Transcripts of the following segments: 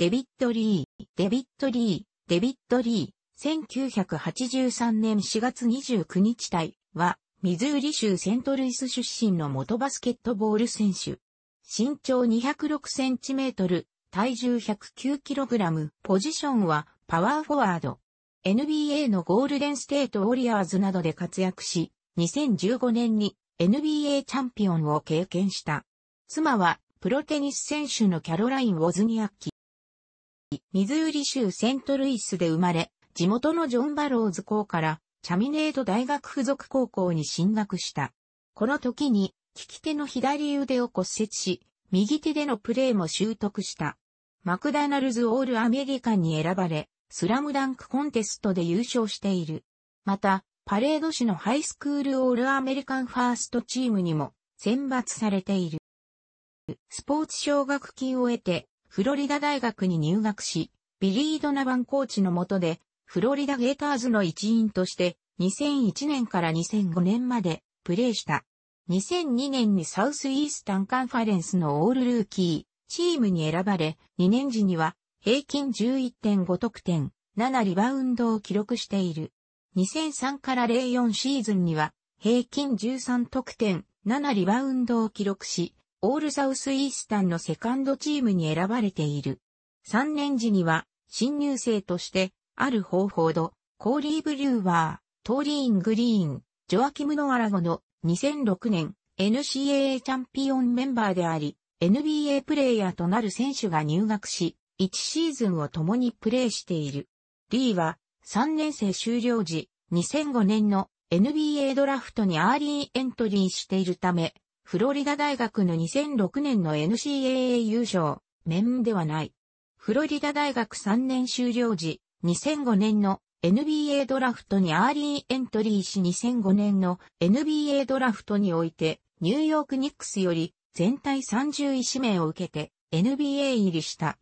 デビッド・リー、デビッド・リー、デビッド・リー、1983年4月29日体は、ミズーリ州セントルイス出身の元バスケットボール選手。身長206センチメートル、体重109キログラム、ポジションはパワーフォワード。NBA のゴールデンステートウォリアーズなどで活躍し、2015年に NBA チャンピオンを経験した。妻はプロテニス選手のキャロライン・ウォズニアッキ。ミズーリ州セントルイスで生まれ、地元のジョン・バローズ校から、チャミネード大学附属高校に進学した。この時に、利き手の左腕を骨折し、右手でのプレーも習得した。マクダナルズ・オール・アメリカンに選ばれ、スラムダンクコンテストで優勝している。また、パレード市のハイスクール・オール・アメリカン・ファーストチームにも選抜されている。スポーツ奨学金を得て、フロリダ大学に入学し、ビリー・ドナバンコーチの下で、フロリダ・ゲーターズの一員として、2001年から2005年までプレーした。2002年にサウスイースタンカンファレンスのオールルーキー、チームに選ばれ、2年時には平均11.5得点、7リバウンドを記録している。2003から04シーズンには平均13得点、7リバウンドを記録し、オールサウスイースタンのセカンドチームに選ばれている。3年時には、新入生として、ある方法ド、コーリー・ブリューワー、トーリーン・グリーン、ジョアキム・ノアラゴの2006年 NCAA チャンピオンメンバーであり、NBA プレイヤーとなる選手が入学し、1シーズンを共にプレーしている。リーは3年生終了時、2005年の NBA ドラフトにアーリーエントリーしているため、フロリダ大学の2006年の NCAA 優勝、メンではない。フロリダ大学3年終了時、2005年の NBA ドラフトにアーリーエントリーし2005年の NBA ドラフトにおいて、ニューヨークニックスより全体30位指名を受けて NBA 入りした。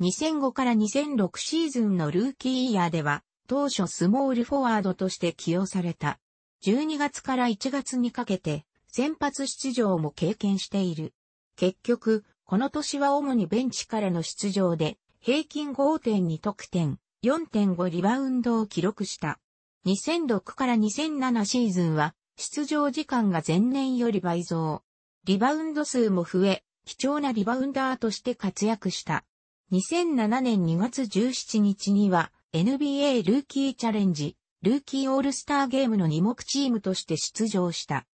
2005から2006シーズンのルーキーイヤーでは、当初スモールフォワードとして起用された。12月から1月にかけて、先発出場も経験している。結局、この年は主にベンチからの出場で、平均5.2得点、4.5リバウンドを記録した。2006から2007シーズンは、出場時間が前年より倍増。リバウンド数も増え、貴重なリバウンダーとして活躍した。2007年2月17日には、NBA ルーキーチャレンジ、ルーキーオールスターゲームの2目チームとして出場した。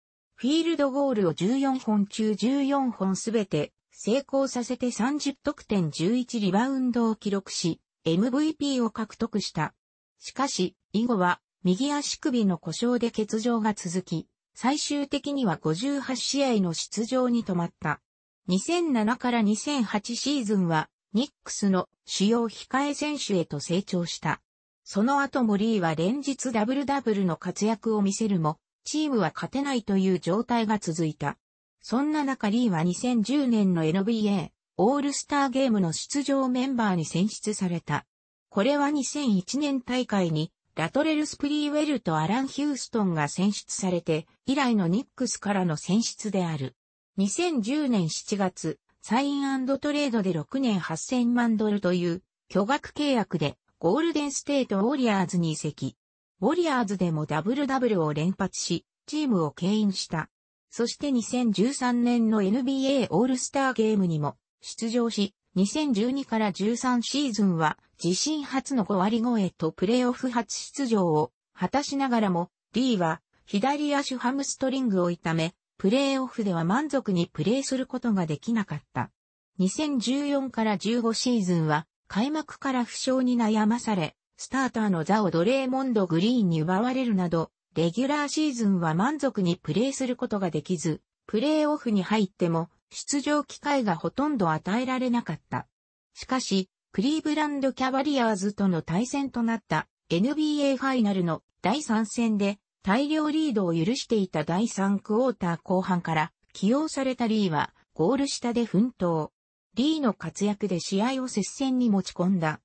フィールドゴールを14本中14本すべて成功させて30得点11リバウンドを記録し、MVP を獲得した。しかし、以後は右足首の故障で欠場が続き、最終的には58試合の出場に止まった。2007から2008シーズンは、ニックスの主要控え選手へと成長した。その後もリーは連日ダブルダブルの活躍を見せるも、チームは勝てないという状態が続いた。そんな中リーは2010年の NBA オールスターゲームの出場メンバーに選出された。これは2001年大会にラトレル・スプリーウェルとアラン・ヒューストンが選出されて以来のニックスからの選出である。2010年7月、サイントレードで6年8000万ドルという巨額契約でゴールデンステート・ウォリアーズに移籍。ウォリアーズでもダブルダブルを連発し、チームを牽引した。そして2013年の NBA オールスターゲームにも出場し、2012から13シーズンは自身初の5割超えとプレーオフ初出場を果たしながらも、D は左足ハムストリングを痛め、プレーオフでは満足にプレーすることができなかった。2014から15シーズンは開幕から負傷に悩まされ、スターターの座をドレーモンド・グリーンに奪われるなど、レギュラーシーズンは満足にプレーすることができず、プレーオフに入っても出場機会がほとんど与えられなかった。しかし、クリーブランド・キャバリアーズとの対戦となった NBA ファイナルの第3戦で大量リードを許していた第3クォーター後半から起用されたリーはゴール下で奮闘。リーの活躍で試合を接戦に持ち込んだ。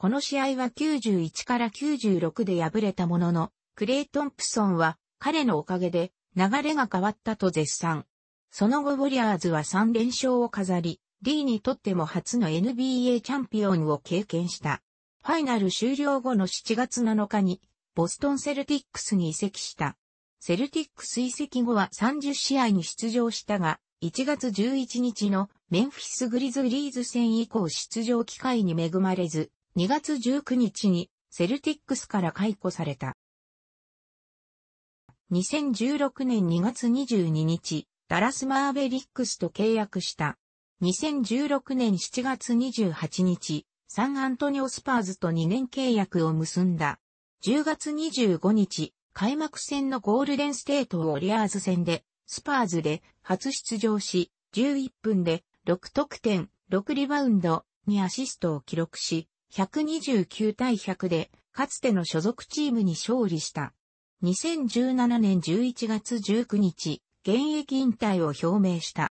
この試合は91から96で敗れたものの、クレイトンプソンは彼のおかげで流れが変わったと絶賛。その後ウォリアーズは3連勝を飾り、D にとっても初の NBA チャンピオンを経験した。ファイナル終了後の7月7日に、ボストンセルティックスに移籍した。セルティックス移籍後は30試合に出場したが、1月11日のメンフィス・グリズリーズ戦以降出場機会に恵まれず、2月19日にセルティックスから解雇された。2016年2月22日、ダラスマーベリックスと契約した。2016年7月28日、サンアントニオスパーズと2年契約を結んだ。10月25日、開幕戦のゴールデンステートウォリアーズ戦で、スパーズで初出場し、11分で6得点、6リバウンド、にアシストを記録し、129対100で、かつての所属チームに勝利した。2017年11月19日、現役引退を表明した。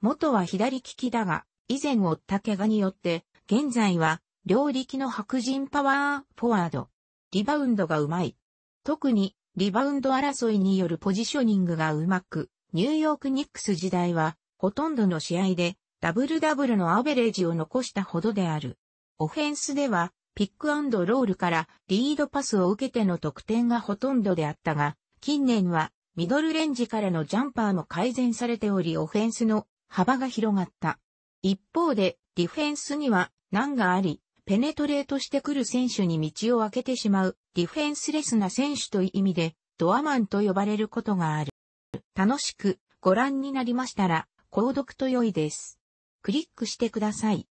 元は左利きだが、以前負った怪我によって、現在は、両力の白人パワー、フォワード。リバウンドがうまい。特に、リバウンド争いによるポジショニングがうまく、ニューヨークニックス時代は、ほとんどの試合で、ダブルダブルのアベレージを残したほどである。オフェンスでは、ピックロールからリードパスを受けての得点がほとんどであったが、近年はミドルレンジからのジャンパーも改善されておりオフェンスの幅が広がった。一方でディフェンスには難があり、ペネトレートしてくる選手に道を開けてしまうディフェンスレスな選手という意味でドアマンと呼ばれることがある。楽しくご覧になりましたら購読と良いです。クリックしてください。